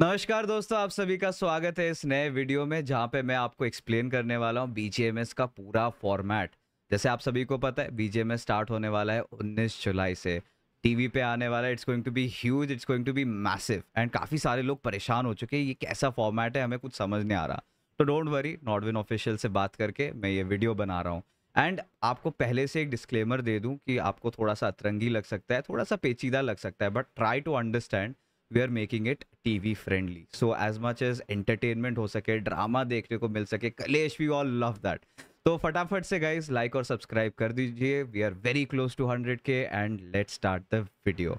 नमस्कार दोस्तों आप सभी का स्वागत है इस नए वीडियो में जहां पे मैं आपको एक्सप्लेन करने वाला हूं बीजेएमएस का पूरा फॉर्मेट जैसे आप सभी को पता है बीजेएमएस स्टार्ट होने वाला है 19 जुलाई से टीवी पे आने वाला है it's going to be huge it's going to be massive and काफ़ी सारे लोग परेशान हो चुके हैं ये कैसा फॉर्मेट है हमें कुछ समझ नहीं आ रहा तो डोंट वरी नॉर्डविन ऑफिशियल से बात करके मैं ये वीडियो बना रहा हूँ एंड आपको पहले से एक डिस्क्लेमर दे दूँ कि आपको थोड़ा सा अतरंगी लग सकता है थोड़ा सा पेचीदा लग सकता है but try to understand we are making it T V friendly so as much as entertainment हो सके ड्रामा देखने को मिल सके कलेश वी ऑल लव दैट तो फटाफट से गाइज लाइक और सब्सक्राइब कर दीजिए we are very close to hundred K and let start the video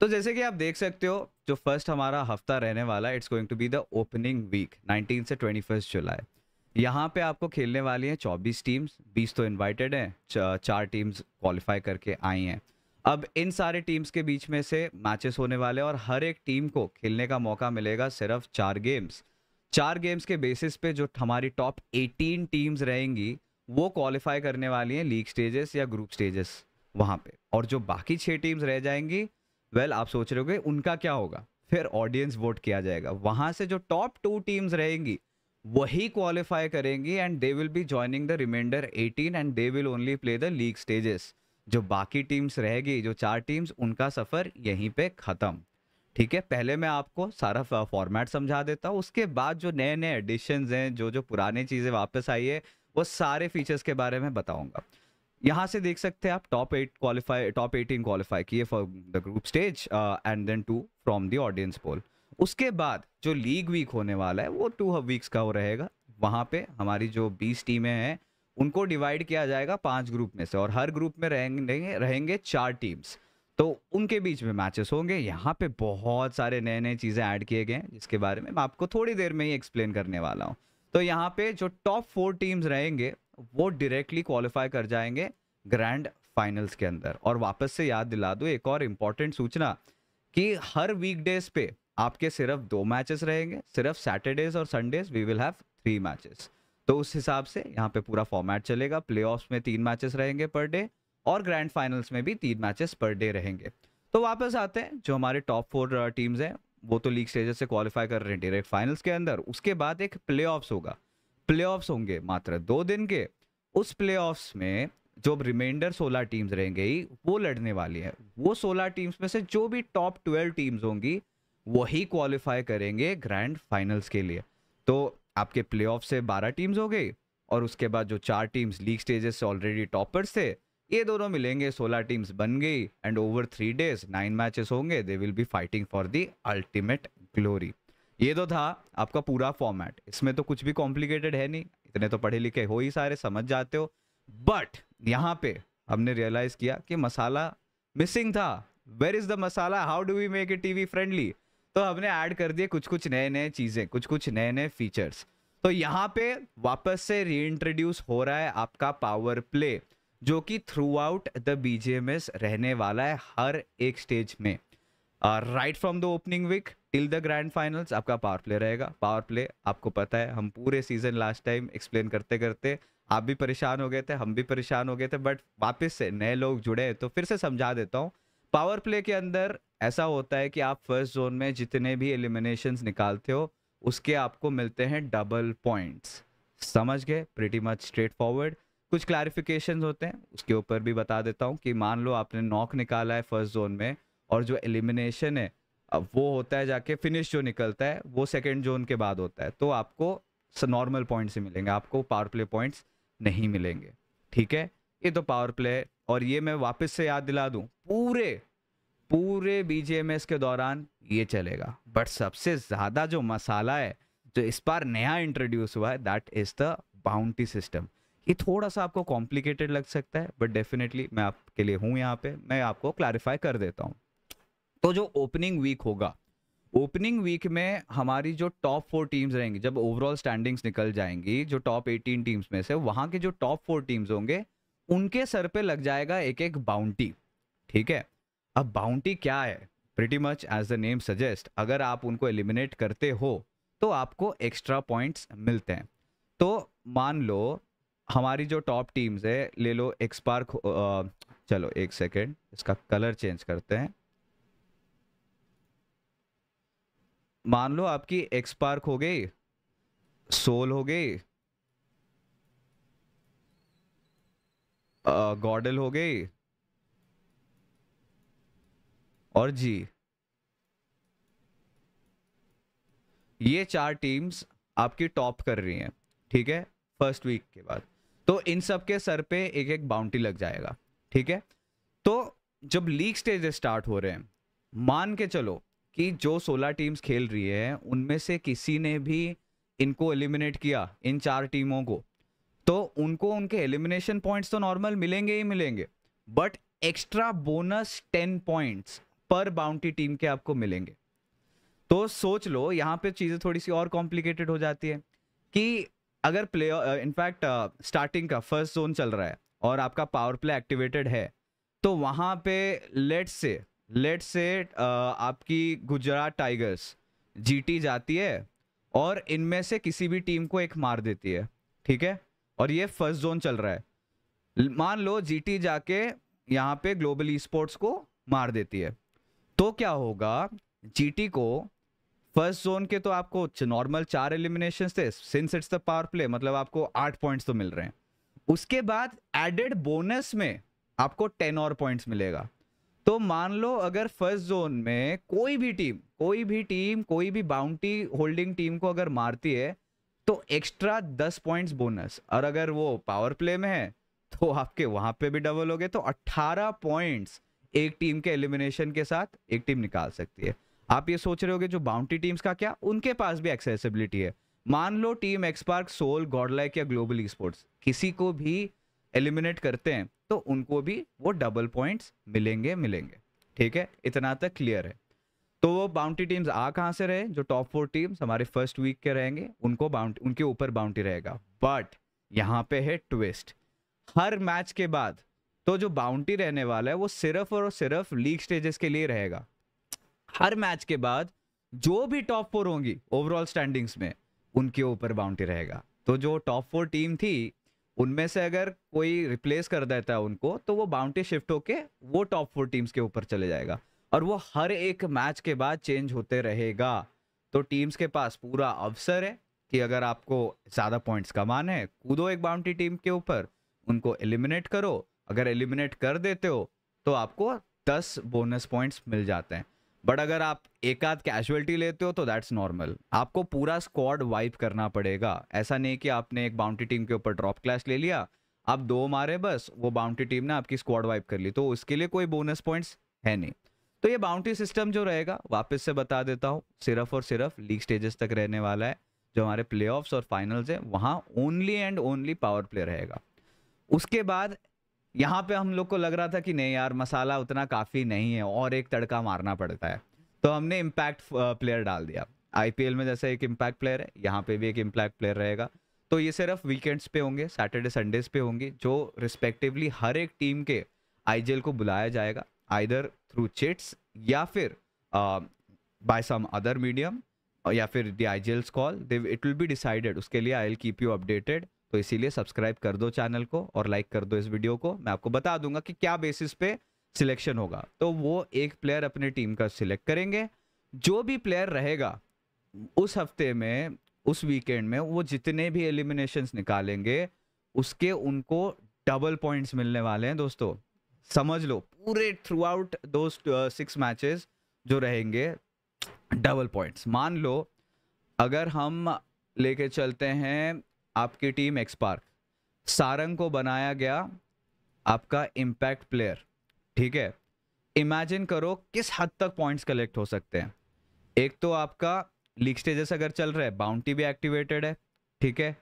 तो जैसे कि आप देख सकते हो जो फर्स्ट हमारा हफ्ता रहने वाला है it's going to be the opening week 19 से 21 जुलाई यहाँ पे आपको खेलने वाली हैं 24 टीम्स 20 तो इनवाइटेड हैं चार टीम्स क्वालिफाई करके आई हैं अब इन सारे टीम्स के बीच में से मैचेस होने वाले और हर एक टीम को खेलने का मौका मिलेगा सिर्फ चार गेम्स चार गेम्स के बेसिस पे जो हमारी टॉप 18 टीम्स रहेंगी वो क्वालिफाई करने वाली हैं लीग स्टेजेस या ग्रुप स्टेजेस वहाँ पे और जो बाकी छः टीम्स रह जाएंगी वेल आप सोच रहे हो उनका क्या होगा फिर ऑडियंस वोट किया जाएगा वहाँ से जो टॉप टू टीम्स रहेंगी वही क्वालिफाई करेंगी and they will be joining the reminder 18 and they will only play the league stages जो बाकी टीम्स रहेगी जो चार टीम्स उनका सफ़र यहीं पे ख़त्म ठीक है पहले मैं आपको सारा फॉर्मेट समझा देता हूँ उसके बाद जो नए नए एडिशन हैं जो जो पुराने चीज़ें वापस आई है वो सारे फीचर्स के बारे में बताऊँगा यहाँ से देख सकते हैं आप top eight qualify top eighteen qualify किए for the group stage and then two from the audience poll उसके बाद जो लीग वीक होने वाला है वो टू वीक्स का हो रहेगा वहाँ पे हमारी जो बीस टीमें हैं उनको डिवाइड किया जाएगा पांच ग्रुप में से और हर ग्रुप में रहेंगे रहेंगे चार टीम्स तो उनके बीच में मैचेस होंगे यहाँ पे बहुत सारे नए नए चीज़ें ऐड किए गए हैं जिसके बारे में मैं आपको थोड़ी देर में ही एक्सप्लेन करने वाला हूँ तो यहाँ पे जो टॉप फोर टीम्स रहेंगे वो डायरेक्टली क्वालिफाई कर जाएंगे ग्रैंड फाइनल्स के अंदर और वापस से याद दिला दो एक और इम्पॉर्टेंट सूचना कि हर वीकडेज पे आपके सिर्फ दो मैचेस रहेंगे सिर्फ सैटरडेज और Sundays we will have three matches तो उस हिसाब से यहाँ पे पूरा फॉर्मेट चलेगा प्ले में तीन मैचेस रहेंगे पर डे और ग्रैंड फाइनल्स में भी तीन मैचेस पर डे रहेंगे तो वापस आते हैं जो हमारे टॉप फोर टीम्स हैं वो तो लीग स्टेजेस से क्वालिफाई कर रहे हैं डायरेक्ट फाइनल्स के अंदर उसके बाद एक प्ले होगा प्ले होंगे मात्र दो दिन के उस प्ले में जो रिमाइंडर सोलह टीम्स रहेंगे वो लड़ने वाली है वो सोलह टीम्स में से जो भी टॉप ट्वेल्व टीम्स होंगी वही क्वालिफाई करेंगे ग्रैंड फाइनल्स के लिए तो आपके प्ले से बारह टीम्स हो गई और उसके बाद जो चार टीम्स लीग स्टेजेस से ऑलरेडी टॉपर्स थे ये दोनों मिलेंगे सोलह टीम्स बन गई and over three days nine matches होंगे they will be fighting for the ultimate glory ये तो था आपका पूरा फॉर्मेट इसमें तो कुछ भी कॉम्प्लिकेटेड है नहीं इतने तो पढ़े लिखे हो ही सारे समझ जाते हो बट यहाँ पे हमने रियलाइज किया कि मसाला मिसिंग था where is the masala how do we make a T friendly तो हमने ऐड कर दिए कुछ कुछ नए नए चीज़ें कुछ कुछ नए नए फीचर्स तो यहाँ पे वापस से रीइंट्रोड्यूस हो रहा है आपका पावर प्ले जो कि थ्रू आउट द बीजेएमएस रहने वाला है हर एक स्टेज में right from the opening week till the grand finals आपका पावर प्ले रहेगा पावर प्ले आपको पता है हम पूरे सीजन लास्ट टाइम एक्सप्लेन करते करते आप भी परेशान हो गए थे हम भी परेशान हो गए थे बट वापस से नए लोग जुड़े तो फिर से समझा देता हूँ पावर प्ले के अंदर ऐसा होता है कि आप फर्स्ट जोन में जितने भी एलिमिनेशंस निकालते हो उसके आपको मिलते हैं डबल पॉइंट्स समझ गए प्रिटी मच स्ट्रेट फॉरवर्ड कुछ क्लैरिफिकेशन होते हैं उसके ऊपर भी बता देता हूँ कि मान लो आपने नॉक निकाला है फर्स्ट जोन में और जो एलिमिनेशन है वो होता है जाके फिनिश जो निकलता है वो सेकेंड जोन के बाद होता है तो आपको नॉर्मल पॉइंट्स ही मिलेंगे आपको पावर प्ले पॉइंट्स नहीं मिलेंगे ठीक है ये तो पावर प्ले और ये मैं वापस से याद दिला दूं पूरे पूरे बीजेएमएस के दौरान ये चलेगा बट सबसे ज़्यादा जो मसाला है जो इस बार नया इंट्रोड्यूस हुआ है that is the bounty system ये थोड़ा सा आपको कॉम्प्लिकेटेड लग सकता है बट डेफिनेटली मैं आपके लिए हूं यहाँ पे मैं आपको क्लैरिफाई कर देता हूँ तो जो ओपनिंग वीक होगा ओपनिंग वीक में हमारी जो टॉप फोर टीम्स रहेंगी जब ओवरऑल स्टैंडिंग्स निकल जाएंगी जो टॉप एटीन टीम्स में से वहां के जो टॉप फोर टीम्स होंगे उनके सर पे लग जाएगा एक एक बाउंटी ठीक है अब बाउंटी क्या है pretty much as the name suggest अगर आप उनको एलिमिनेट करते हो तो आपको एक्स्ट्रा पॉइंट्स मिलते हैं तो मान लो हमारी जो टॉप टीम्स है ले लो एक्सपार्क चलो एक सेकेंड इसका कलर चेंज करते हैं मान लो आपकी एक्सपार्क हो गई सोल हो गई गॉडल हो गई और जी ये चार टीम्स आपकी टॉप कर रही हैं ठीक है फर्स्ट वीक के बाद तो इन सब के सर पे एक एक बाउंटी लग जाएगा ठीक है तो जब लीग स्टेज स्टार्ट हो रहे हैं मान के चलो कि जो 16 टीम्स खेल रही है उनमें से किसी ने भी इनको एलिमिनेट किया इन चार टीमों को तो उनको उनके एलिमिनेशन पॉइंट्स तो नॉर्मल मिलेंगे ही मिलेंगे but extra bonus ten points पर बाउंटी टीम के आपको मिलेंगे तो सोच लो यहाँ पे चीज़ें थोड़ी सी और कॉम्प्लिकेटेड हो जाती है कि अगर प्ले इनफैक्ट स्टार्टिंग का फर्स्ट जोन चल रहा है और आपका पावर प्ले एक्टिवेटेड है तो वहाँ पे लेट से लेट से uh, आपकी गुजरात टाइगर्स जीटी जाती है और इनमें से किसी भी टीम को एक मार देती है ठीक है और ये फर्स्ट जोन चल रहा है मान लो जीटी जाके यहाँ पे ग्लोबल ई स्पोर्ट्स को मार देती है तो क्या होगा जीटी को फर्स्ट जोन के तो आपको नॉर्मल चार एलिमिनेशन थे since it's the power play मतलब आपको आठ पॉइंट्स तो मिल रहे हैं उसके बाद एडेड बोनस में आपको टेन और पॉइंट्स मिलेगा तो मान लो अगर फर्स्ट जोन में कोई भी टीम कोई भी टीम कोई भी बाउंटी होल्डिंग टीम को अगर मारती है तो एक्स्ट्रा दस पॉइंट्स बोनस और अगर वो पावर प्ले में है तो आपके वहां पे भी डबल हो गए तो अट्ठारह पॉइंट्स एक टीम के एलिमिनेशन के साथ एक टीम निकाल सकती है आप ये सोच रहे होगे जो बाउंड्री टीम्स का क्या उनके पास भी एक्सेसिबिलिटी है मान लो टीम एक्सपार्क सोल गॉडलाइक या ग्लोबल स्पोर्ट्स किसी को भी एलिमिनेट करते हैं तो उनको भी वो डबल पॉइंट्स मिलेंगे मिलेंगे ठीक है इतना तक क्लियर है तो वो बाउंटी टीम्स आ कहाँ से रहे जो टॉप फोर टीम्स हमारे फर्स्ट वीक के रहेंगे उनको बाउंड उनके ऊपर बाउंटी रहेगा बट यहाँ पे है ट्विस्ट हर मैच के बाद तो जो बाउंटी रहने वाला है वो सिर्फ और सिर्फ लीग स्टेजेस के लिए रहेगा हर मैच के बाद जो भी टॉप फोर होंगी ओवरऑल स्टैंडिंग्स में उनके ऊपर बाउंटी रहेगा तो जो टॉप फोर टीम थी उनमें से अगर कोई रिप्लेस कर देता है उनको तो वो बाउंटी शिफ्ट होके वो टॉप फोर टीम्स के ऊपर चले जाएगा और वो हर एक मैच के बाद चेंज होते रहेगा तो टीम्स के पास पूरा अवसर है कि अगर आपको ज़्यादा पॉइंट्स कमाने हैं कूदो एक बाउंड्री टीम के ऊपर उनको एलिमिनेट करो अगर एलिमिनेट कर देते हो तो आपको दस बोनस पॉइंट्स मिल जाते हैं बट अगर आप एक आध कैजुअलिटी लेते हो तो दैट्स नॉर्मल आपको पूरा स्क्वाड वाइप करना पड़ेगा ऐसा नहीं कि आपने एक बाउंड्री टीम के ऊपर ड्रॉप क्लास ले लिया आप दो मारे बस वो बाउंड्री टीम ने आपकी स्क्वाड वाइप कर ली तो उसके लिए कोई बोनस पॉइंट्स है नहीं तो ये बाउंड्री सिस्टम जो रहेगा वापस से बता देता हूँ सिर्फ और सिर्फ लीग स्टेजेस तक रहने वाला है जो हमारे प्ले और फाइनल्स है वहाँ only and only power play रहेगा उसके बाद यहाँ पे हम लोग को लग रहा था कि नहीं यार मसाला उतना काफ़ी नहीं है और एक तड़का मारना पड़ता है तो हमने इम्पैक्ट प्लेयर डाल दिया आई में जैसे एक इम्पैक्ट प्लेयर है यहाँ पे भी एक इम्पैक्ट प्लेयर रहेगा तो ये सिर्फ वीकेंड्स पे होंगे सैटरडे संडेज पे होंगे जो रिस्पेक्टिवली हर एक टीम के आईजीएल को बुलाया जाएगा आइदर थ्रू चिट्स या फिर बाय सम अदर मीडियम या फिर the I G call they it will be decided उसके लिए I will keep you updated तो इसीलिए सब्सक्राइब कर दो चैनल को और लाइक कर दो इस वीडियो को मैं आपको बता दूंगा कि क्या बेसिस पे सिलेक्शन होगा तो वो एक प्लेयर अपने टीम का सिलेक्ट करेंगे जो भी प्लेयर रहेगा उस हफ्ते में उस वीकेंड में वो जितने भी एलिमिनेशंस निकालेंगे उसके उनको डबल पॉइंट्स मिलने वाले हैं दोस्तों समझ लो पूरे थ्रू आउट दो सिक्स मैचेस जो रहेंगे डबल पॉइंट्स मान लो अगर हम लेके चलते हैं आपकी टीम एक्सपार्क सारंग को बनाया गया आपका इम्पैक्ट प्लेयर ठीक है इमेजिन करो किस हद तक पॉइंट्स कलेक्ट हो सकते हैं एक तो आपका लीग स्टेजेस अगर चल रहा है बाउंटी भी एक्टिवेटेड है ठीक है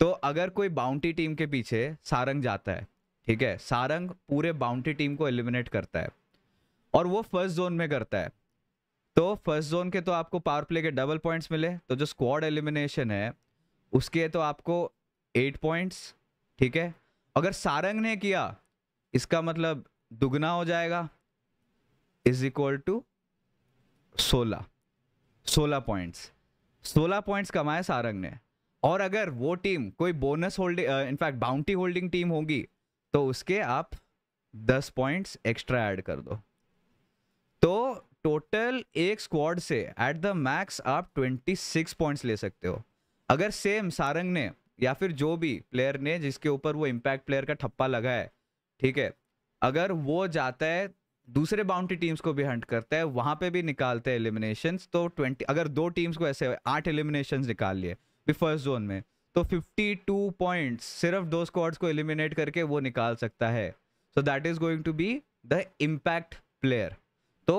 तो अगर कोई बाउंटी टीम के पीछे सारंग जाता है ठीक है सारंग पूरे बाउंड्री टीम को एलिमिनेट करता है और वो फर्स्ट जोन में करता है तो फर्स्ट जोन के तो आपको पावर प्ले के डबल पॉइंट्स मिले तो जो स्क्वाड एलिमिनेशन है उसके तो आपको एट पॉइंट्स ठीक है अगर सारंग ने किया इसका मतलब दुगना हो जाएगा इज इक्वल टू सोलह सोलह पॉइंट्स सोलह पॉइंट्स कमाए सारंग ने और अगर वो टीम कोई bonus holding in fact bounty holding team होगी तो उसके आप दस पॉइंट्स एक्स्ट्रा ऐड कर दो तो टोटल एक स्क्वाड से एट द मैक्स आप 26 पॉइंट्स ले सकते हो अगर सेम सारंग ने या फिर जो भी प्लेयर ने जिसके ऊपर वो इम्पैक्ट प्लेयर का ठप्पा लगा है ठीक है अगर वो जाता है दूसरे बाउंड्री टीम्स को भी हंट करता है वहां पे भी निकालते हैं एलिमिनेशंस तो 20 अगर दो टीम्स को ऐसे आठ एलिमिनेशंस निकाल लिए फर्स्ट जोन में तो 52 पॉइंट्स सिर्फ दो स्क्वाड्स को एलिमिनेट करके वो निकाल सकता है so that is going to be the impact player तो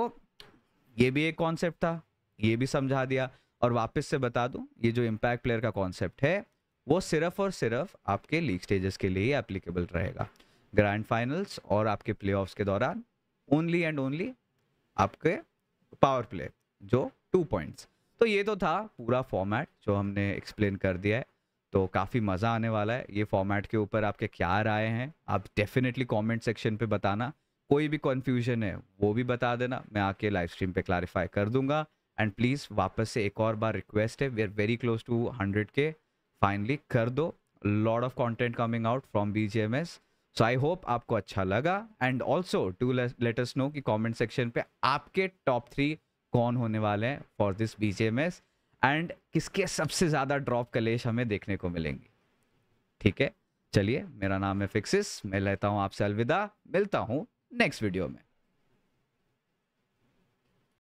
ये भी एक कॉन्सेप्ट था ये भी समझा दिया और वापस से बता दूं ये जो इम्पैक्ट प्लेयर का कॉन्सेप्ट है वो सिर्फ और सिर्फ आपके लीग स्टेजेस के लिए ही एप्लीकेबल रहेगा ग्रैंड फाइनल्स और आपके प्ले के दौरान ओनली एंड ओनली आपके पावर प्ले जो टू पॉइंट्स तो ये तो था पूरा फॉर्मेट जो हमने एक्सप्लेन कर दिया है तो काफ़ी मज़ा आने वाला है ये फॉर्मेट के ऊपर आपके क्या राय हैं आप डेफिनेटली कमेंट सेक्शन पे बताना कोई भी कन्फ्यूजन है वो भी बता देना मैं आके लाइव स्ट्रीम पे क्लैरिफाई कर दूंगा एंड प्लीज़ वापस से एक और बार रिक्वेस्ट है we are very close to hundred K finally कर दो lord of content coming out from be so I hope आपको अच्छा लगा and also to let us know कि कॉमेंट सेक्शन पे आपके टॉप थ्री कौन होने वाले हैं फॉर दिस बी एंड किसके सबसे ज़्यादा ड्रॉप कलेश हमें देखने को मिलेंगे ठीक है चलिए मेरा नाम है फिक्सिस मैं लेता हूं आपसे अलविदा मिलता हूं नेक्स्ट वीडियो में